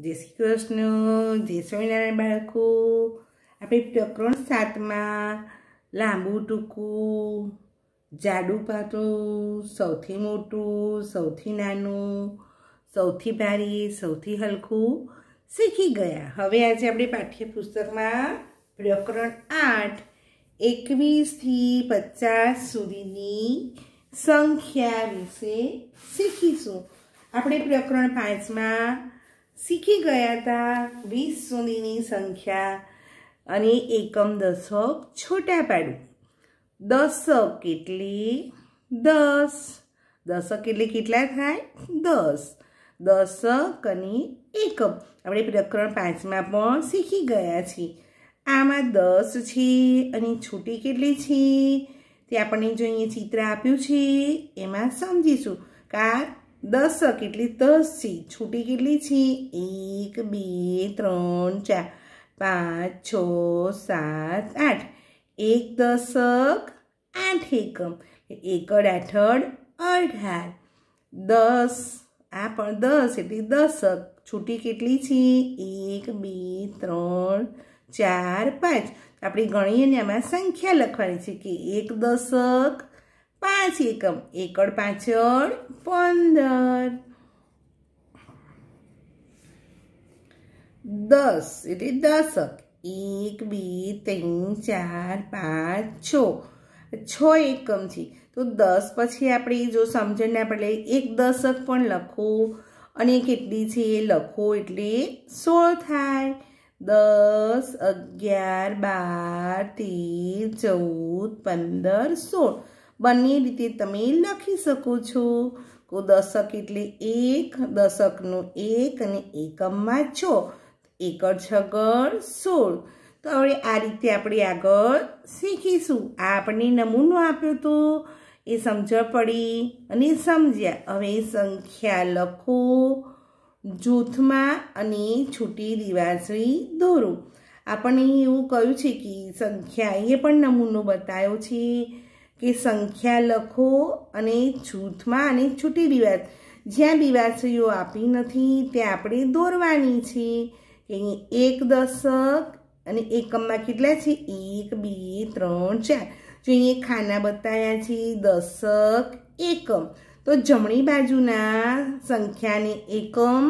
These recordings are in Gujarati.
જય શ્રી કૃષ્ણ જય સ્વામિનારાયણ બાળકો આપણે પ્રકરણ સાતમાં લાંબુ ટૂંકું જાડુ પાતળું સૌથી મોટું સૌથી નાનું સૌથી ભારી સૌથી હલકું શીખી ગયા હવે આજે આપણે પાઠ્યપુસ્તકમાં પ્રકરણ આઠ એકવીસથી પચાસ સુધીની સંખ્યા વિશે શીખીશું આપણે પ્રકરણ પાંચમાં શીખી ગયા હતા વીસ સુધીની સંખ્યા અને એકમ દશક છોટા પાડું દશક કેટલી દસ દશક એટલે કેટલા થાય દસ દશક અને એકમ આપણે પ્રકરણ પાંચમાં પણ શીખી ગયા છીએ આમાં દસ છે અને છૂટી કેટલી છે તે આપણને જો અહીંયા ચિત્ર આપ્યું છે એમાં સમજીશું કાર દશક દસ છે છૂટી કેટલી છે એક બે ત્રણ ચાર પાંચ છ સાત આઠ એક દસક આઠ એકમ એકડ આઠડ અઢાર દસ આ પણ દસ એટલે દસક છૂટી કેટલી છે એક બે ત્રણ ચાર પાંચ આપણે ગણીએ ને આમાં સંખ્યા લખવાની છે કે એક દસક પાંચ એકમ એકડ પાછળ પંદર દસ એટલે દસક એક બે ત્રણ ચાર પાંચ છ છ એકમ છે તો દસ પછી આપણે જો સમજણ ના પડે એક દશક પણ લખો અને કેટલી છે એ લખો એટલે સોળ થાય દસ અગિયાર બાર તેર ચૌદ પંદર સોળ બંને રીતે તમે લખી શકો છો કો દશક એટલે એક દશકનું એક અને એકમમાં છ એકર છગર સોળ તો હવે આ રીતે આપણે આગળ શીખીશું આ આપણને નમૂનો આપ્યો તો એ સમજ પડી અને સમજ્યા હવે સંખ્યા લખો જૂથમાં અને છૂટી દિવાસળી દોરો આપણને એવું કહ્યું છે કે સંખ્યા એ પણ નમૂનો બતાવ્યો છે કે સંખ્યા લખો અને જૂથમાં અને છૂટી વિવાદ જ્યાં વિવાસીઓ આપી નથી ત્યાં આપણે દોરવાની છે કે એક દશક અને એકમમાં કેટલા છે એક બે ત્રણ ચાર જો અહીંયા ખાના બતાવ્યા છે દશક એકમ તો જમણી બાજુના સંખ્યાને એકમ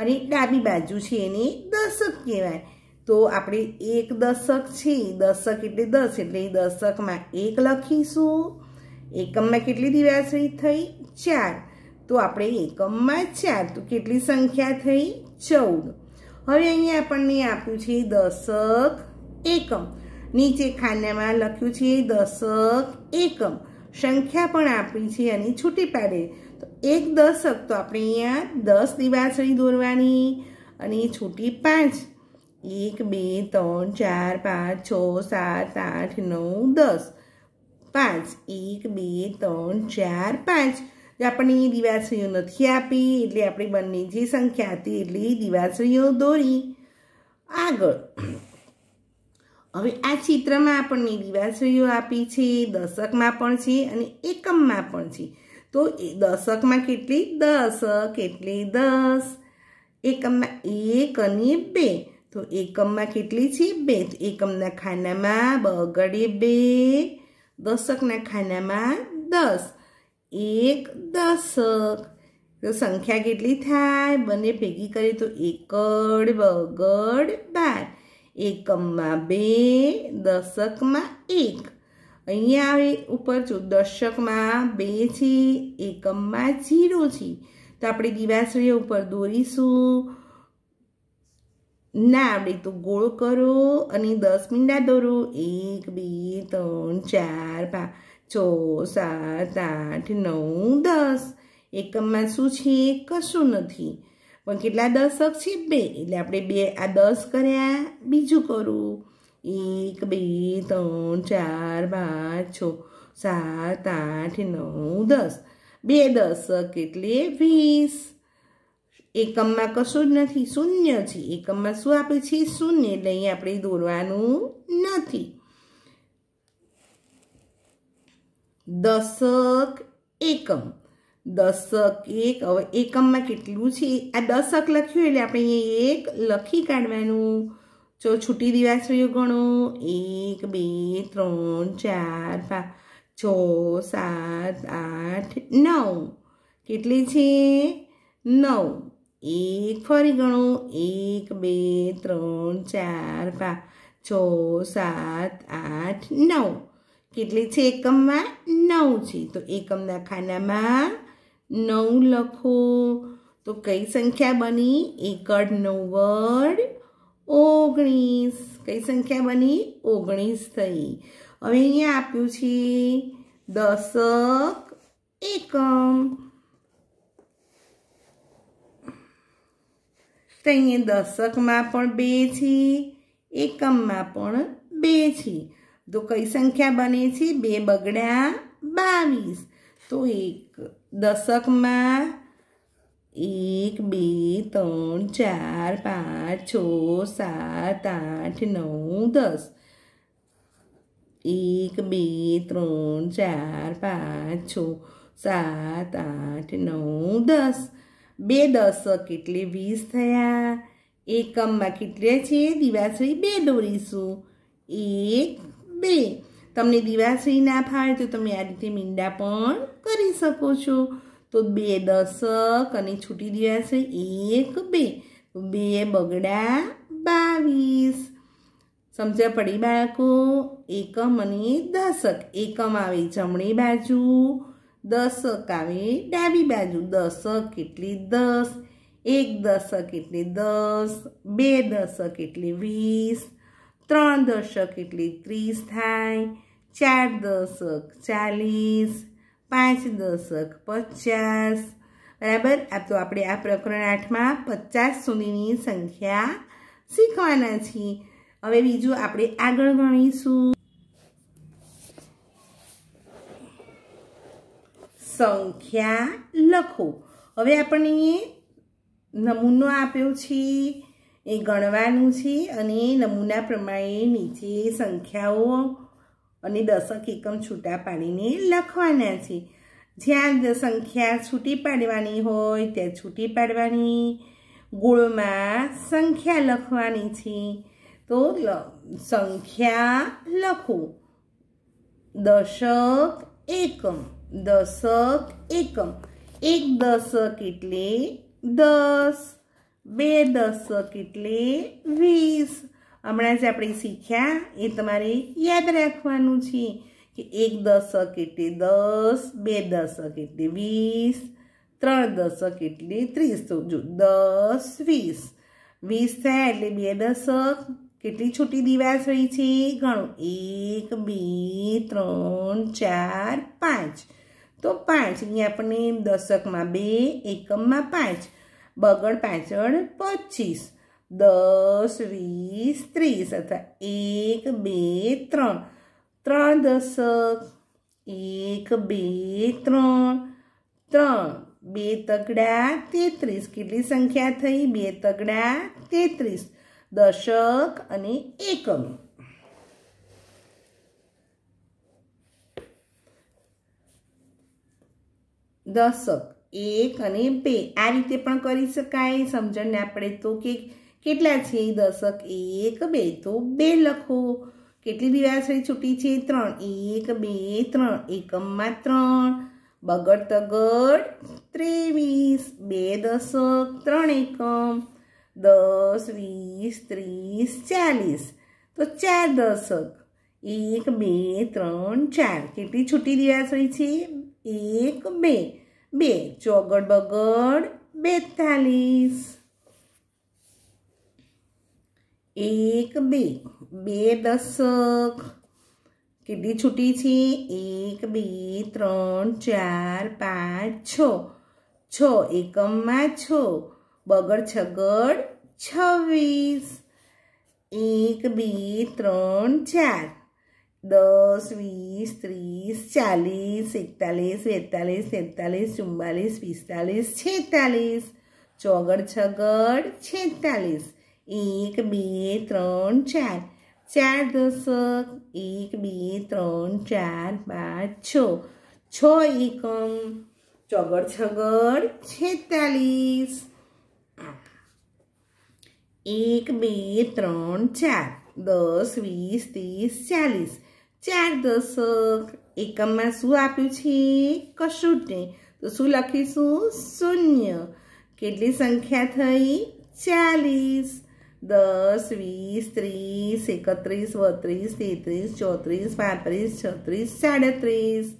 અને ડાબી બાજુ છે એને દશક કહેવાય તો આપણે એક દશક છે દશક એટલે દસ એટલે દશકમાં એક લખીશું એકમમાં કેટલી દિવાસળી થઈ ચાર તો આપણે એકમમાં ચાર તો કેટલી સંખ્યા થઈ ચૌદ હવે અહીંયા આપણને આપ્યું છે દશક એકમ નીચે ખાનામાં લખ્યું છે દશક એકમ સંખ્યા પણ આપી છે અને છૂટી પાડે તો એક દશક તો આપણે અહીંયા દસ દિવાસળી દોરવાની અને છૂટી પાંચ એક બે ત્રણ ચાર પાંચ છ સાત આઠ નવ દસ પાંચ એક બે ત્રણ ચાર પાંચ આપણને એ દિવાસળીઓ નથી આપી એટલે આપણે બંને જે સંખ્યા હતી એટલે એ દિવાસળીઓ દોરી આગળ હવે આ ચિત્રમાં આપણને દિવાસળીઓ આપી છે દશકમાં પણ છે અને એકમમાં પણ છે તો એ દશકમાં કેટલી દશક એટલે દસ એકમમાં એક અને બે તો એકમમાં કેટલી છે બે એકમના ખાનામાં બગડે બે દશકના ખાનામાં દસ એક દશક તો સંખ્યા કેટલી થાય બંને ભેગી કરીએ તો એકડ બગડ બાર એકમમાં બે દશકમાં એક અહીંયા આવે ઉપર જો દશકમાં બે છે એકમમાં જીરો છે તો આપણે દિવાસળી ઉપર દોરીશું ના આવડે તો ગોળ કરો અને દસ મીંડા દોરો એક બે ત્રણ ચાર પાંચ છ સાત આઠ નવ દસ એકમમાં શું છે કશું નથી પણ કેટલા દશક છે બે એટલે આપણે બે આ દસ કર્યા બીજું કરું એક બે ત્રણ ચાર પાંચ છ સાત આઠ નવ દસ બે દશક એટલે વીસ એકમમાં કશું જ નથી શૂન્ય છે એકમમાં શું આપે છે શૂન્ય એટલે અહીં આપણે દોરવાનું નથી દશક એકમ દશક એક હવે એકમમાં કેટલું છે આ દશક લખ્યું એટલે આપણે અહીંયા એક લખી કાઢવાનું જો છૂટી દિવાસળીઓ ગણો એક બે ત્રણ ચાર પાંચ છ સાત આઠ નવ કેટલી છે નવ એક ફરી ગણો એક બે ત્રણ ચાર પાંચ છ સાત આઠ નવ કેટલી છે એકમમાં નવ છે તો એકમના ખાનામાં નવ લખો તો કઈ સંખ્યા બની એકડ નવ્વડ ઓગણીસ કઈ સંખ્યા બની ઓગણીસ થઈ હવે અહીંયા આપ્યું છે દસક એકમ તો અહીંયા દશકમાં પણ બે છે એકમમાં પણ બે છે તો કઈ સંખ્યા બને છે બે બગડ્યા બાવીસ તો એક દશકમાં એક બે ત્રણ ચાર પાંચ છ સાત આઠ નવ દસ એક બે ત્રણ ચાર પાંચ છ સાત આઠ નવ દસ બે દશક એટલે વીસ થયા એકમમાં કેટલે છે દિવાશ્રી બે દોરીશું એક બે તમને દિવાશ્રી ના ફાળે તો તમે આ રીતે મીંડા પણ કરી શકો છો તો બે દસક અને છૂટી દિવાશ્રી એક બે બે બગડા બાવીસ સમજ્યા પડી બાળકો એકમ અને દસક એકમ આવે જમણી બાજુ દશક આવી ડાબી બાજુ દશક એટલે દસ એક દશક એટલે દસ બે દશક એટલે વીસ ત્રણ દશક એટલે ત્રીસ થાય ચાર દશક ચાલીસ પાંચ દશક પચાસ બરાબર આ તો આપણે આ પ્રકરણ આઠમાં પચાસ સુધીની સંખ્યા શીખવાના છીએ હવે બીજું આપણે આગળ ગણીશું સંખ્યા લખો હવે આપણે નમૂનો આપ્યો છે એ ગણવાનું છે અને નમૂના પ્રમાણે નીચે સંખ્યાઓ અને દશક એકમ છૂટા પાડીને લખવાના છે જ્યાં સંખ્યા છૂટી પાડવાની હોય ત્યાં છૂટી પાડવાની ગોળમાં સંખ્યા લખવાની છે તો સંખ્યા લખો દશક એકમ દસક એકમ એક દસક એટલે દસ બે દસક એટલે વીસ હમણાં જ આપણે શીખ્યા એ તમારે યાદ રાખવાનું છે કે એક દશક એટલે દસ બે દશક એટલે વીસ ત્રણ દસક એટલે ત્રીસ તો જો દસ વીસ વીસ થયા એટલે બે દશક કેટલી છૂટી દીવાસ હોય છે ઘણું એક બે ત્રણ ચાર પાંચ તો પાંચ અહીંયા આપણને દશકમાં બે એકમમાં પાંચ બગડ પાછળ પચીસ દસ વીસ ત્રીસ અથવા એક બે ત્રણ ત્રણ દશક એક બે ત્રણ ત્રણ બે તગડા તેત્રીસ કેટલી સંખ્યા થઈ બે તગડા તેત્રીસ દશક અને એકમ દશક એક અને બે આ રીતે પણ કરી શકાય સમજણને આપણે તો કે કેટલા છે દશક એક બે તો બે લખો કેટલી દિવાસળી છૂટી છે ત્રણ એક બે ત્રણ એકમમાં ત્રણ બગડ તગડ ત્રેવીસ બે દશક ત્રણ એકમ દસ વીસ ત્રીસ ચાલીસ તો ચાર દશક એક બે ત્રણ ચાર કેટલી છૂટી દિવાસળી છે એક બે બે ચોગડ બગડ બેતાલીસ એક બે બે દસક કેટલી છૂટી છે એક બે ત્રણ ચાર પાંચ છ છ એકમમાં છ બગડ છગડ છવ્વીસ એક બે ત્રણ ચાર દસ વીસ ત્રીસ ચાલીસ એકતાલીસ બેતાલીસ તેતાલીસ ચુમ્માલીસ પિસ્તાલીસ છેતાલીસ ચોગડ છગડ છેતાલીસ એક બે ત્રણ ચાર ચાર દસક એક બે ત્રણ ચાર પાંચ છ છ એકમ ચોગડ છગડ છેતાલીસ એક બે ત્રણ ચાર દસ વીસ ત્રીસ ચાલીસ ચાર દસક એકમમાં શું આપ્યું છે કશું જ નહીં તો શું લખીશું શૂન્ય કેટલી સંખ્યા થઈ ચાલીસ દસ વીસ ત્રીસ એકત્રીસ બત્રીસ તેત્રીસ ચોત્રીસ પાંત્રીસ છત્રીસ સાડત્રીસ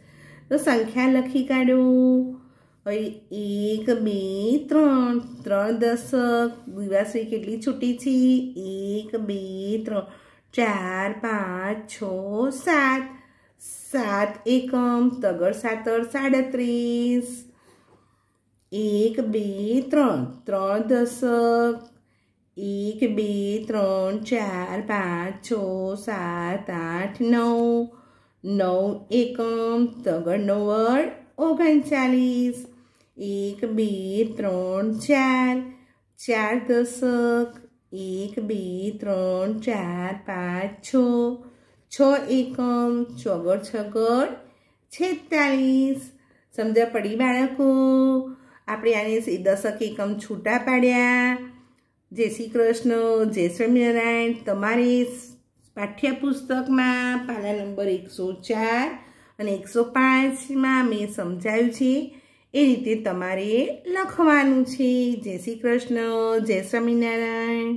તો સંખ્યા લખી કાઢો હવે એક બે ત્રણ ત્રણ દસક દિવાસળી કેટલી છૂટી છે એક બે ત્રણ ચાર પાંચ છ સાત સાત એકમ તગર સાતર સાડત્રીસ એક બે ત્રણ ત્રણ દસક એક બે ત્રણ ચાર પાંચ છ સાત આઠ નવ નવ એકમ તગર નવ્વદ ઓગણચાલીસ એક બે ત્રણ ચાર ચાર દસક એક બે ત્રણ ચાર પાંચ છ છ એકમ ચોગડ છગડ છેતાલીસ સમજ્યા પડી બાળકો આપણે આને દશક એકમ છૂટા પાડ્યા જય શ્રી કૃષ્ણ જય સ્વામિનારાયણ તમારે પાઠ્યપુસ્તકમાં પાના નંબર એકસો ચાર અને એકસો પાંચમાં મેં સમજાયું છે એ રીતે તમારે લખવાનું છે જય શ્રી કૃષ્ણ જય સ્વામિનારાયણ